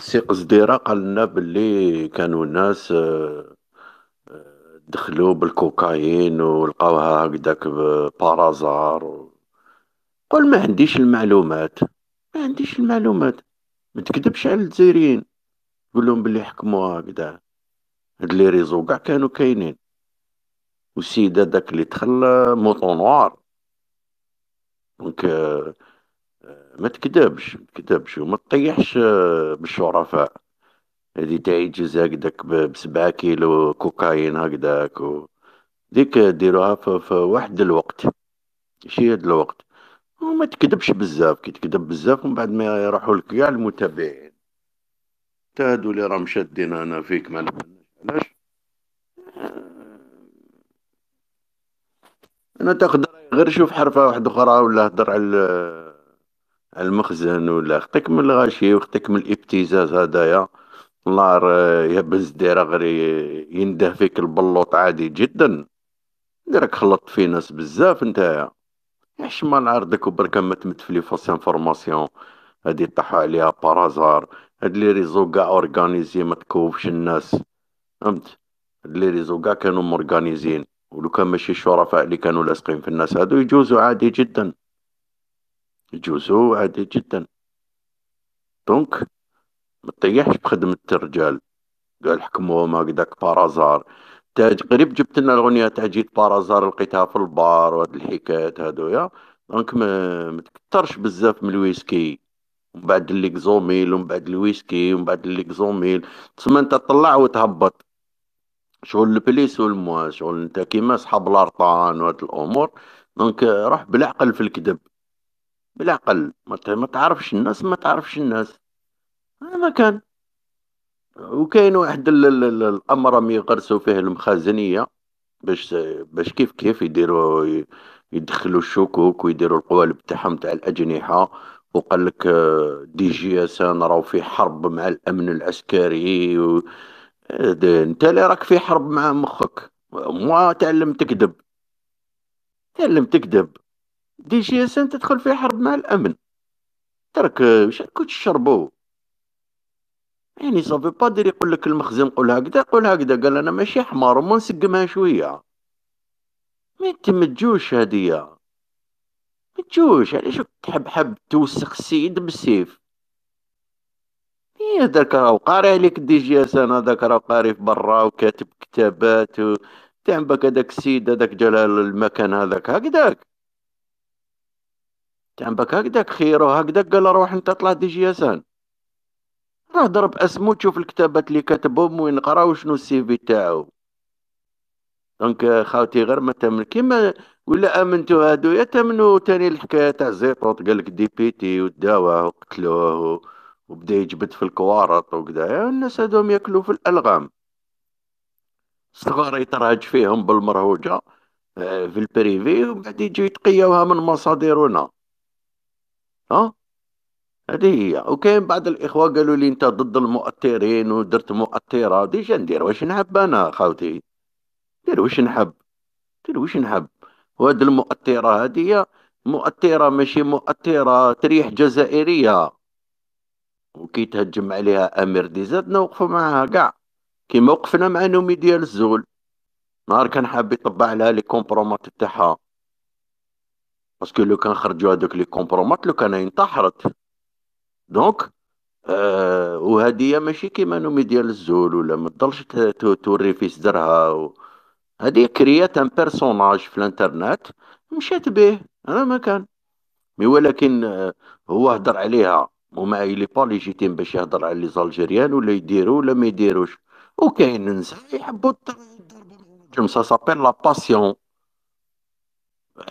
سي قزديرة قال لنا بلي كانوا ناس آه، آه، دخلوا بالكوكايين ولقاوها هكذاك بارازار قل ما عنديش المعلومات ما عنديش المعلومات ما تكذبش على الجزائريين قول لهم بلي حكموها هكذا هاد لي ريزو قاع كانو كاينين والسيد هذاك اللي دخل موطو نوار دونك آه، آه، ما تكذبش ما تكذبش وما تطيحش آه، بالشرفاء هذه هكداك هكذاك بسبعة كيلو كوكايين هكداك و... ديك ديروها في واحد الوقت شي هاد الوقت وما تكذبش بزاف كي تكذب بزاف ومن بعد ما يروحوا لك كاع المتابعين تا هادو اللي راهم شادين انا فيك ما باش انا تقدر غير شوف حرفة واحده اخرى ولا هضر على المخزن ولا خطيك من الغاشي وخطيك من الابتزاز هدايا الله يهبز الديرة غير ينده فيك البلوط عادي جدا ديرك خلطت في ناس بزاف نتايا يحشم على عرضك وبركا ما تمتفلي فاس انفورماسيون هادي طاحو عليها بارازار هاد لي ريزو كاع اورغانيزي ما تكوفش الناس فهمت اللي لي زوكا كانوا مورغانيزين ولو كان ماشي الشرفاء اللي كانوا لاصقين في الناس هادو يجوزوا عادي جدا يجوزوا عادي جدا دونك ما تطيحش بخدمة الرجال قال حكموهم هكذاك بارازار تاج قريب جبت لنا الاغنيه تاع جيت بارازار لقيتها في البار وهاد الحكايات هادويا دونك ما متكترش بزاف من الويسكي ومن بعد الليكزوميل ومن بعد الويسكي ومن بعد الليكزوميل تسمى انت تطلع وتهبط شغل البليس والموا شغل انت كيما صحاب الارطان وهاد الامور دونك آه، روح بالعقل في الكذب بالعقل ما تعرفش الناس ما تعرفش الناس هذا ما كان وكاين واحد ال- الامر راهم يغرسوا فيه المخازنيه باش باش كيف كيف يديروا يدخلوا الشكوك ويديروا القوالب تاعهم تاع الاجنحه وقال لك آه، دي جي اس ان راهو في حرب مع الامن العسكري و انت اللي راك في حرب مع مخك موا تعلم تكذب تعلم تكذب دي جي اس ان تدخل في حرب مع الامن ترك كنت تشربو يعني صافي با دير يقول لك المخزن قول هكذا قول هكذا قال انا ماشي حمار وما نسقمها شويه ما تمجوش هاديه تجوش ما تجوش علاش تحب حب توسخ السيد بالسيف ايه هذاك راه قاري عليك دي جي اس انا هذاك راه قاري في برا وكاتب كتابات و... تاع بك هذاك السيد هذاك جلال المكان هذاك هكذاك تاع بك هكذاك خيرو هكذاك قال روح انت طلع دي جي اس انا راه ضرب اسمو تشوف الكتابات اللي كتبهم قرا شنو السي في تاعو دونك خاوتي غير ما تامن كيما ولا امنتو هادو يا تامنو تاني الحكايه تاع زيطوط قالك دي تي وداوه وقتلوه وبدا يجبد في الكوارط وكذا الناس هذوم ياكلوا في الالغام الصغار يتراج فيهم بالمرهوجه آه، في البريفي وبعد بعد يجي يتقياوها من مصادرنا ها هذه هي وكاين بعض الاخوه قالوا لي انت ضد المؤثرين ودرت مؤثره ديجا ندير واش نحب انا خاوتي ندير واش نحب ندير واش نحب وهاد المؤثره هذه مؤثره ماشي مؤثره تريح جزائريه وكي تهجم عليها امير ديزاد نوقفوا معاها كاع كيما وقفنا مع نومي ديال الزول نهار كان حاب يطبع لها لي كومبرومات تاعها باسكو لو كان خرجوا هذوك لي كومبرومات لو كان انتحرت دونك آه وهدية ماشي كيما نومي ديال الزول ولا ما تضلش توري في صدرها و... هادي كريات ان بيرسوناج في الانترنت مشات به انا ما كان مي ولكن آه هو هدر عليها وما إلي با ليجيتيم باش يهضر على لي زالجيريان ولا يديرو ولا ما يديروش وكاين نساء يحبوا الترجم سا سابيل لا باسيون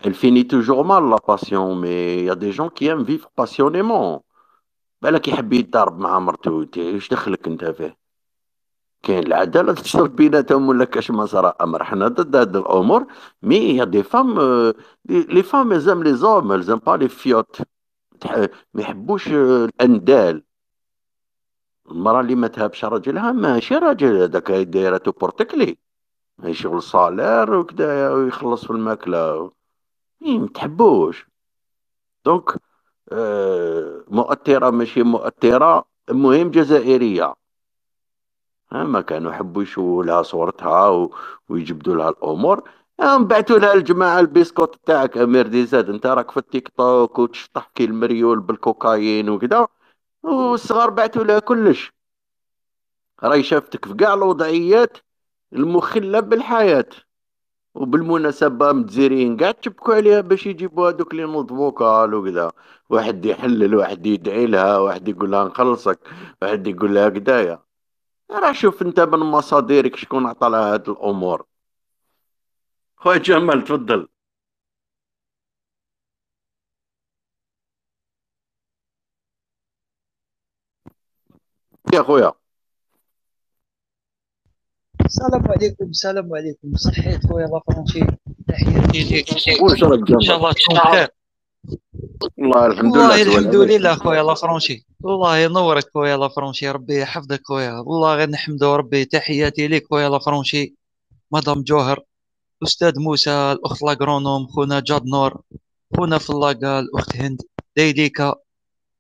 الفيني توجور مال لا باسيون مي يا دي جون كي ام فيف باسيونيمون بالك يحب يتضارب مع مرتو واش دخلك انت فيه كاين العداله تشرب بيناتهم ولا كاش ما صرا امر حنا ضد هاد الامور مي يا دي فام لي فام زام لي زوم زام با لي فيوت ما يحبوش آه، الاندال المراه اللي ما تهابش راجلها ماشي راجل هذاك دايره بورتكلي يشغل صالير وكدا ويخلص في الماكله ما تحبوش دونك آه، مؤثره ماشي مؤثره المهم جزائريه ما كانوا يحبوا يشوفوا لها صورتها ويجبدوا لها الامور نبعثوا لها الجماعه البسكوت تاعك امير دي زاد انت راك في التيك توك وتشطح كي المريول بالكوكايين وكذا والصغار بعثوا لها كلش راهي شافتك في كاع الوضعيات المخله بالحياه وبالمناسبة متزيرين كاع تبكوا عليها باش يجيبوا هذوك اللي نوض قال وكذا واحد يحلل واحد يدعي لها واحد يقول لها نخلصك واحد يقول لها كدايا راه شوف انت من مصادرك شكون عطى لها هاد الامور خويا جمال تفضل يا خويا السلام عليكم السلام عليكم صحيت خويا لافرونتي تحياتي ليك ان شاء الله تكون بخير والله الحمد لله والله الحمد لله خويا لافرونتي والله ينورك خويا لافرونتي ربي يحفظك خويا والله غير نحمدو ربي تحياتي ليك خويا لافرونتي مدام جوهر الاستاذ موسى الاخت لاغرونوم خونا جاد نور خونا فلاقا الاخت هند دايليكا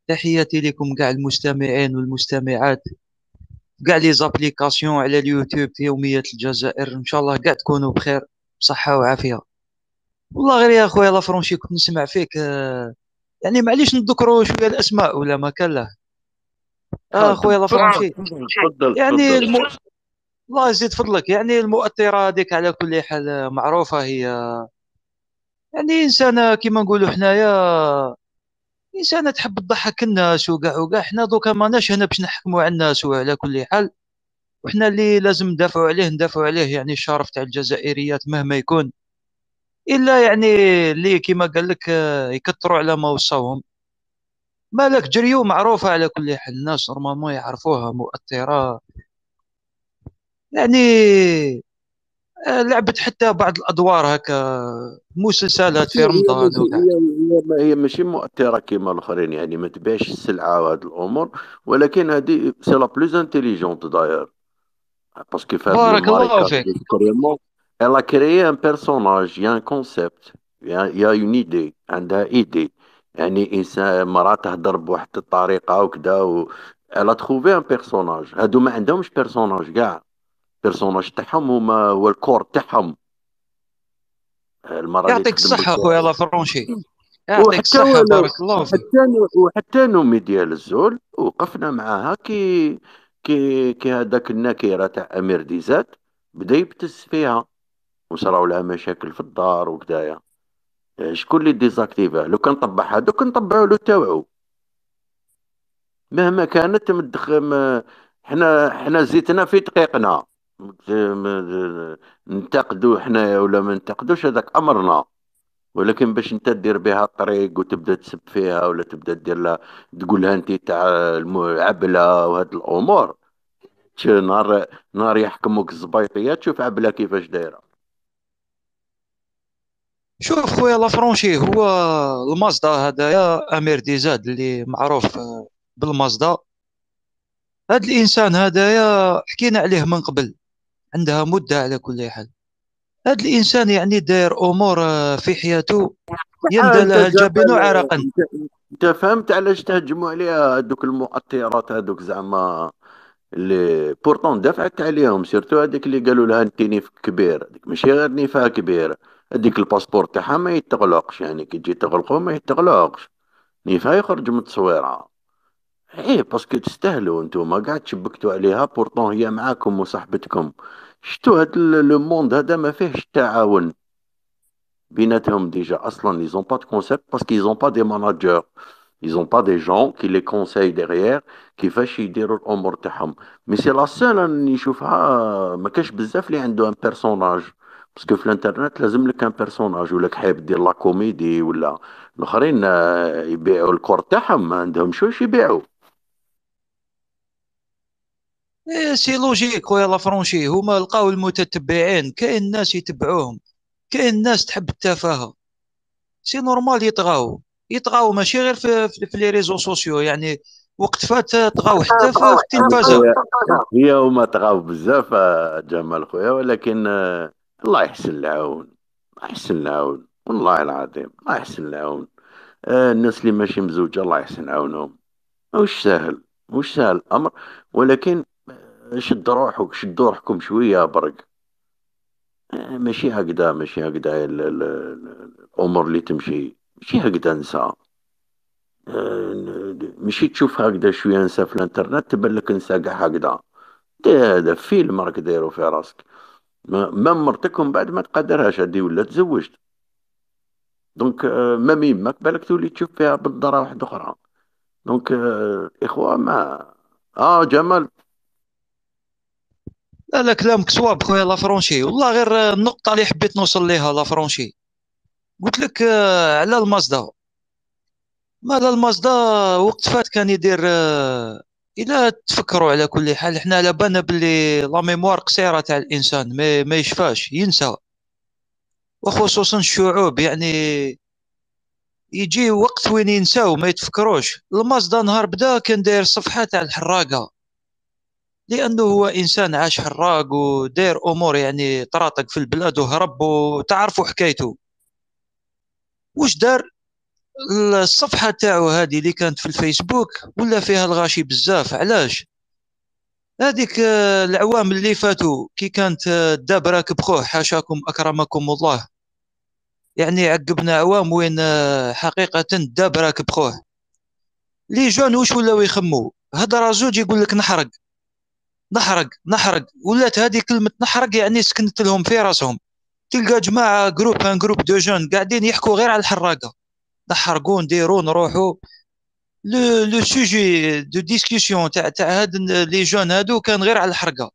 تحياتي لكم كاع المستمعين والمستمعات كاع لي زابليكاسيون على اليوتيوب في يوميات الجزائر ان شاء الله كاع تكونوا بخير بصحه وعافيه والله غير يا خويا لا فرونشي كنت نسمع فيك آه، يعني معليش نذكروا شويه الاسماء ولا ما كان له اه, آه، خويا لا فرونشي يعني الله يزيد فضلك يعني المؤثره هذيك على كل حال معروفه هي يعني انسانه كيما نقولوا حنايا انسانه تحب تضحك الناس وكاع وكاع حنا دوكا ماناش هنا باش نحكموا على الناس وعلى كل حال وحنا اللي لازم ندافعوا عليه ندافعوا عليه يعني الشرف تاع الجزائريات مهما يكون الا يعني اللي كيما قال لك يكثروا على ما وصاوهم مالك جريو معروفه على كل حال الناس نورمالمون يعرفوها مؤثره يعني آه، لعبت حتى بعض الادوار هكا مسلسلات في رمضان هي, هي ماشي مؤثره كيما الاخرين يعني ما تبيعش السلعه وهاد الامور ولكن هذه سي لا بلوز انتيليجونت داير باسكو فاهم بارك الله فيك الا كريي ان بيرسوناج يا ان كونسيبت يا اون ايدي عندها ايدي يعني انسان مراه تهضر بواحد الطريقه وكذا و... Elle a trouvé هادو ما عندهمش بيرسوناج كاع. البيرسوناج تاعهم هما والكور تاعهم المره يعطيك الصحه اخويا لا فرونشي يعطيك الصحه بارك الله فيك وحتى وحتى نومي ديال الزول وقفنا معاها كي كي كي هذاك النكيره تاع امير ديزات بدا يبتز فيها وصراو لها مشاكل في الدار وكدايا شكون اللي ديزاكتيفاه لو كان طبع هذوك نطبعو له تاوعو مهما كانت مدخ حنا حنا زيتنا في دقيقنا ننتقدوا حنايا ولا ما ننتقدوش هذاك امرنا ولكن باش انت دير بها الطريق وتبدا تسب فيها ولا تبدا دير لها تقولها انت تاع عبله وهاد الامور نهار نهار يحكموك الزبيطيات شوف عبله كيفاش دايره شوف خويا لافرونشي هو المازدا هدايا امير ديزاد اللي معروف آه، بالمازدا هاد الانسان هدايا حكينا عليه من قبل عندها مده على كل حال هذا الانسان يعني داير امور آه، في حياته يندى لها الجبين عرقا انت فهمت علاش تهجموا عليها هذوك المؤطرات هذوك زعما اللي بورتون دفعت عليهم سيرتو هذيك اللي قالوا لها انت نيف كبير هذيك ماشي غير نيفها كبير هذيك الباسبور تاعها ما يتغلقش يعني كي تجي تغلقو ما يتغلقش نيفها يخرج من التصويره ايه باسكو تستاهلوا نتوما ما قاعد عليها بورتون هي معاكم وصاحبتكم شتو هاد لو موند هذا ما فيهش التعاون بيناتهم ديجا اصلا لي زون با دو كونسيبت باسكو لي زون با دي ماناجور لي زون با دي جون كي لي كونساي ديغيير كيفاش يديروا الامور تاعهم مي سي لا سول اللي نشوفها ما كاش بزاف اللي عنده ان بيرسوناج باسكو في الانترنت لازم لك ان بيرسوناج ولا حاب دير لا كوميدي ولا الاخرين يبيعوا الكور تاعهم ما عندهمش واش يبيعوا إيه، سي لوجيك خويا لافرونشي هما لقاو المتتبعين كاين ناس يتبعوهم كاين ناس تحب التفاهه سي نورمال يطغاو يطغاو ماشي غير في, في, في لي ريزو سوسيو يعني وقت فات طغاو حتى في التلفازه هي هما طغاو بزاف آه، جمال خويا ولكن آه، الله يحسن العون الله يحسن العون والله العظيم الله يحسن العون آه، الناس اللي ماشي مزوجه الله يحسن عونهم واش سهل واش سهل الامر ولكن شد روحك شد روحكم شوية برك ماشي هكذا ماشي هكذا الأمور اللي تمشي ماشي هكذا نسا ماشي تشوف هكذا شوية نسا في الانترنت تبان لك نسا كاع هكذا هذا فيلم راك دايرو في راسك مام مرتك بعد ما تقدرهاش هادي ولا تزوجت دونك مام يماك بالك تولي تشوف فيها بالضرة واحدة أخرى دونك إخوة ما آه جمال لا كلامك صواب خويا لافرونشي والله غير النقطه اللي حبيت نوصل ليها لافرونشي قلت لك آه، على المازدا مالا المازدا وقت فات كان يدير آه، الى تفكروا على كل حال حنا على بالنا بلي لا ميموار قصيره تاع الانسان ما, مي يشفاش ينسى وخصوصا الشعوب يعني يجي وقت وين ينساو ما يتفكروش المازدا نهار بدا كان داير صفحه تاع الحراقه لانه هو انسان عاش حراق وداير امور يعني طراطق في البلاد وهرب وتعرفوا حكايته واش دار الصفحه تاعو هذه اللي كانت في الفيسبوك ولا فيها الغاشي بزاف علاش هذيك آه، العوام اللي فاتوا كي كانت آه، الداب راكب خوه حاشاكم اكرمكم الله يعني عقبنا عوام وين آه، حقيقه الداب راكب خوه لي جون واش ولاو يخمو هضره زوج يقول لك نحرق نحرق نحرق ولات هذه كلمه نحرق يعني سكنت لهم في راسهم تلقى جماعه جروب ان جروب دو جون قاعدين يحكوا غير على الحراقه نحرقوا نديروا نروحوا لو لو سوجي دو ديسكسيون تاع تاع هاد لي جون هادو كان غير على الحرقه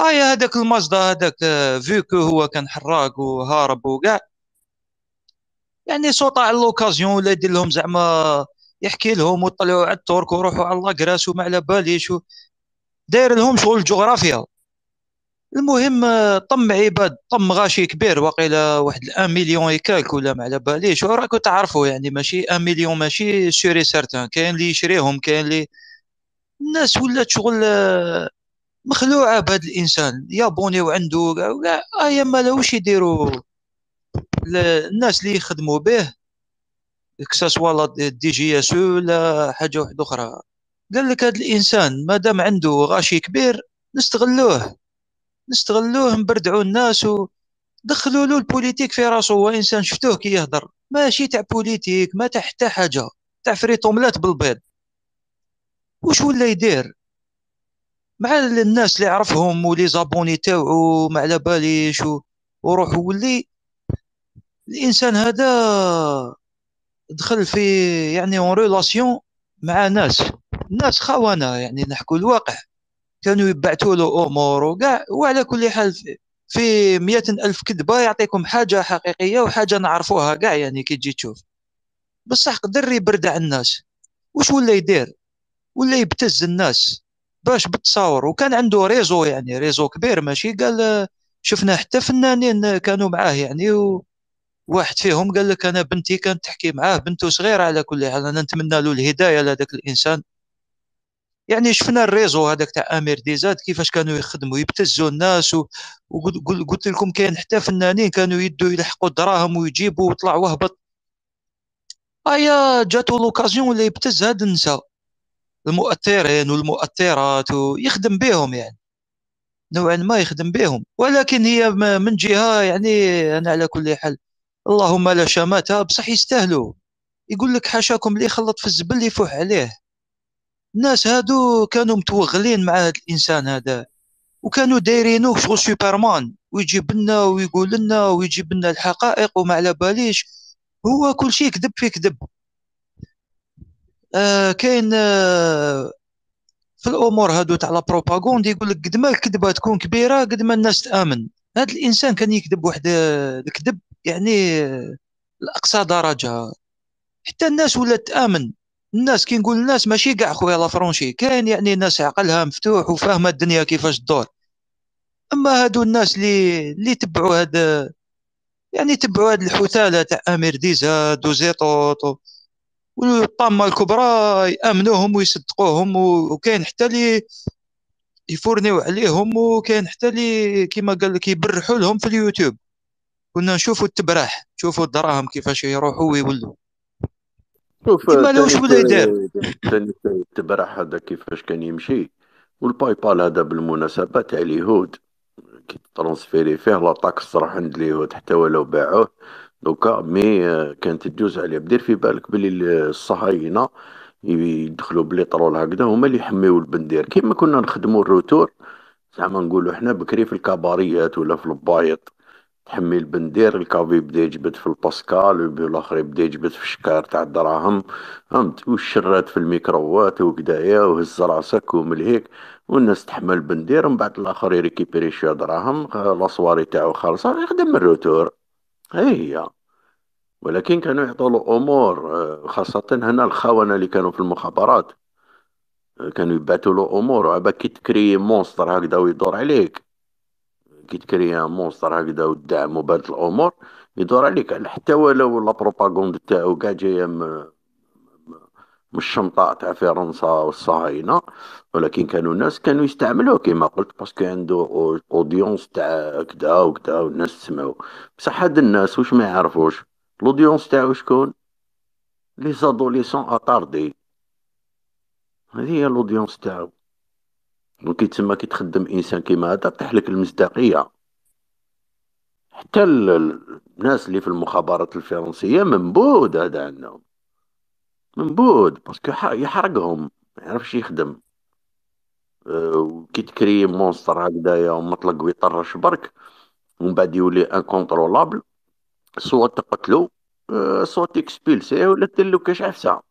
ايا آه هذاك المصدر هذاك فيكو آه، هو كان حراق وهارب وكاع يعني صوت على لوكازيون ولا يدير لهم زعما يحكي لهم وطلعوا على الترك وروحوا على لاكراس وما على باليش داير لهم شغل جغرافيا المهم طم عباد طم غاشي كبير واقيلا واحد الان مليون يكالك ولا ما على باليش راكو تعرفوا يعني ماشي ان مليون ماشي سوري سارتان كاين اللي يشريهم كاين اللي الناس ولات شغل آه، مخلوعه بهذا الانسان يابوني وعنده كاع ايا ما لهوش يديروا الناس اللي يخدموا به كساسوا لا دي جي اس ولا حاجه واحده اخرى قال لك هذا الانسان ما دام عنده غاشي كبير نستغلوه نستغلوه نبردعوا الناس ودخلوا له البوليتيك في راسه هو انسان شفتوه كي يهضر ماشي تاع بوليتيك ما تاع حتى حاجه تاع فريطوملات بالبيض وش ولا يدير مع الناس اللي عرفهم ولي زابوني تاوعو ما على باليش وروح ولي الانسان هذا دخل في يعني اون ريلاسيون مع ناس الناس خونه يعني نحكوا الواقع كانوا يبعثوا له امور وكاع وعلى كل حال في مئة ألف كذبة يعطيكم حاجة حقيقية وحاجة نعرفوها كاع يعني كي تجي تشوف بصح قدر يبرد على الناس واش ولا يدير ولا يبتز الناس باش بتصور وكان عنده ريزو يعني ريزو كبير ماشي قال شفنا حتى فنانين كانوا معاه يعني و... واحد فيهم قال لك انا بنتي كانت تحكي معاه بنته صغيره على كل حال انا نتمنى له الهدايه لهذاك الانسان يعني شفنا الريزو هذاك تاع امير ديزاد كيفاش كانوا يخدموا يبتزوا الناس وقلت لكم كاين حتى فنانين كانوا يدوا يلحقوا الدراهم ويجيبوا وطلع وهبط ايا جاتو لوكازيون اللي يبتز هاد النساء المؤثرين والمؤثرات ويخدم بهم يعني نوعا ما يخدم بهم ولكن هي من جهه يعني انا على كل حال اللهم لا شماتها بصح يستاهلوا يقول لك حاشاكم اللي يخلط في الزبل يفوح عليه الناس هادو كانوا متوغلين مع هاد الانسان هذا وكانوا دايرينوه شغل سوبرمان ويجيب لنا ويقول لنا ويجيب لنا الحقائق وما على باليش هو كل شيء كذب في كذب آه كاين آه في الامور هادو تاع لا بروباغوند يقول لك قد ما الكذبه تكون كبيره قد ما الناس تامن هذا الانسان كان يكذب واحد الكذب يعني آه، لاقصى درجه حتى الناس ولات تامن الناس كي نقول الناس ماشي كاع خويا لا فرونشي كاين يعني ناس عقلها مفتوح وفاهمه الدنيا كيفاش تدور اما هادو الناس اللي اللي تبعوا هاد يعني تبعوا هاد الحثاله تاع امير ديزا دوزيطوط والطامه الكبرى يامنوهم ويصدقوهم وكاين حتى اللي يفورنيو عليهم وكاين حتى اللي كيما قال لك يبرحوا لهم في اليوتيوب كنا نشوفوا التبراح نشوفوا الدراهم كيفاش يروحوا ويولوا شوف واش بدا يدير تبرع هذا كيفاش كان يمشي والباي بال هذا بالمناسبه تاع اليهود كي ترونسفيري فيه لاطاكس راح عند اليهود حتى ولو باعوه دوكا مي آه، كانت تدوز عليه بدير في بالك بلي الصهاينه يدخلوا طرول هكذا هما اللي يحميو البندير كيما كنا نخدموا الروتور زعما نقولوا حنا بكري في الكباريات ولا في البايط حمي البندير الكافي بدا يجبد في الباسكال وبي الاخر بدا يجبد في الشكار تاع الدراهم فهمت والشرات في الميكروات وكدايا وهز راسك وملهيك والناس تحمل بندير من بعد الاخر يريكيبيري شويه دراهم آه، لاسواري تاعو خالصه يخدم الروتور هي هي ولكن كانوا يعطوا له امور آه، خاصه هنا الخونه اللي كانوا في المخابرات آه، كانوا يبعثوا له امور وعبا كي تكري مونستر هكذا ويدور عليك كي تكري ان مونستر هكذا وتدعم بهاد الامور يدور عليك حتى ولو لا بروباغوند تاعو كاع جايه من الشمطاء تاع فرنسا والصهاينه ولكن كانوا الناس كانوا يستعملوه كيما قلت باسكو عنده اودينس تاع كدا وكدا والناس تسمعو بصح هاد الناس واش ما يعرفوش الاودينس تاعو شكون لي زادوليسون اتاردي هذه هي الاودينس تاعو دونك تما كي تخدم انسان كيما هذا طيح لك المصداقيه حتى الناس اللي في المخابرات الفرنسيه منبود هذا عندهم منبود باسكو يحرقهم ما يعرفش يخدم آه، كي تكري مونستر هكذايا ومطلق ويطرش برك ومن بعد يولي انكونترولابل سوا تقتلو سوا آه، تكسبيلسيه ولا تلو كاش عفسه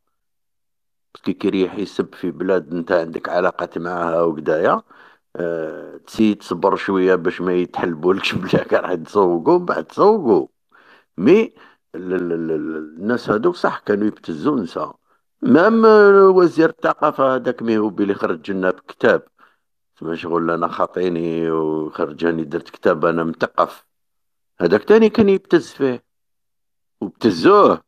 كي كيريح يسب في بلاد انت عندك علاقات معها وكدايا أه تسي تصبر شويه باش ما يتحلبولكش بلاك راح تسوقو بعد تسوقو مي الناس هادوك صح كانوا يبتزو نسا مام آه، وزير الثقافه هذاك مي هو بلي خرج لنا بكتاب تما شغل انا خاطيني وخرجاني درت كتاب انا مثقف هذاك تاني كان يبتز فيه وبتزوه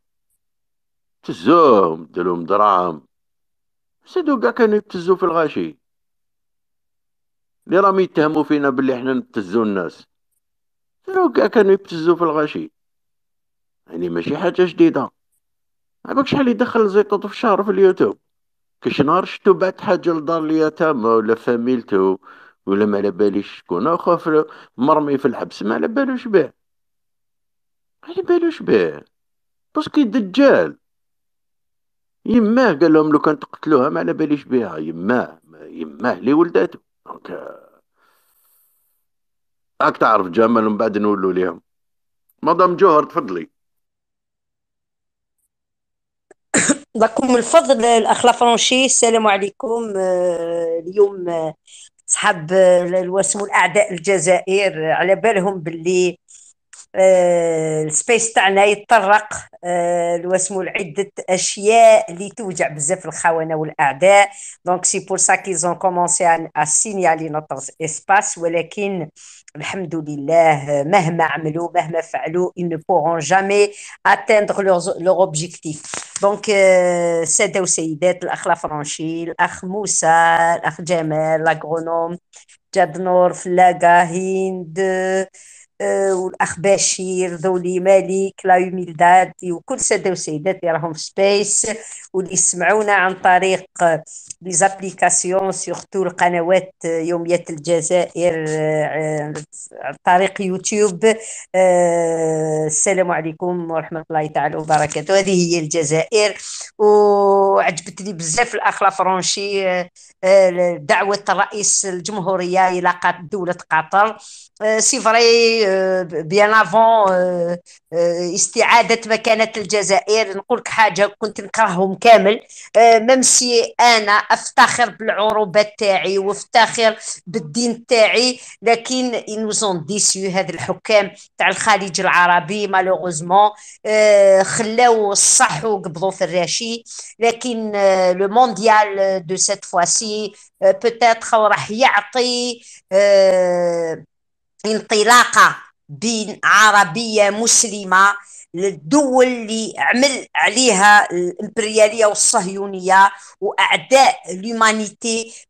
ابتزوه دلهم دراهم سادو كاع كانوا يبتزوا في الغاشي اللي راهم يتهموا فينا باللي حنا نبتزوا الناس سادو كاع كانوا يبتزوا في الغاشي يعني ماشي حاجة جديدة عباك شحال يدخل زيطوط في شهر في اليوتيوب كاش نهار شتو بعت حاجة لدار اليتامى ولا فاميلته ولا ما على باليش شكون اخر مرمي في الحبس ما على بالوش به على بالوش به باسكو دجال يماه قال لهم لو كان تقتلوها ما على باليش بها يماه يماه لي ولداتو دونك هاك تعرف جمال من بعد نولوا ليهم مدام جوهر تفضلي لكم الفضل الاخ لافرونشي السلام عليكم آه، اليوم آه، صحاب آه، الوسم الاعداء الجزائر على بالهم باللي آه، السبيس تاعنا يتطرق آه، لواسمو لعده اشياء اللي توجع بزاف الخونه والاعداء دونك سي بور سا زون كومونسي ا سينيالي نوتر اسباس ولكن الحمد لله مهما عملوا مهما فعلوا ان ne جامي اتيندر لوغ اوبجيكتيف دونك ساده وسيدات الاخ لافرانشي الاخ موسى الاخ جمال لاغرونوم جاد نور فلاقه هند آه، والاخ بشير ذولي مالك لا يوميلداد وكل ساده وسيدات اللي راهم في سبيس واللي يسمعونا عن طريق لي زابليكاسيون سورتو القنوات يوميات الجزائر آه، عن طريق يوتيوب آه، السلام عليكم ورحمه الله تعالى وبركاته هذه هي الجزائر وعجبتني بزاف الاخ لافرونشي دعوه رئيس الجمهوريه الى دوله قطر آه، سي فري آه، بيان افون آه، استعاده مكانه الجزائر نقول لك حاجه كنت نكرههم كامل ميم سي انا افتخر بالعروبه تاعي وافتخر بالدين تاعي لكن انوزون ديسيو هذا الحكام تاع الخليج العربي مالوغوزمون خلاو الصح وقبضوا في الراشي لكن لو مونديال دو سيت فواسي بوتيتر راح يعطي انطلاقه بين عربيه مسلمه للدول اللي عمل عليها الامبرياليه والصهيونيه واعداء الهومانيتي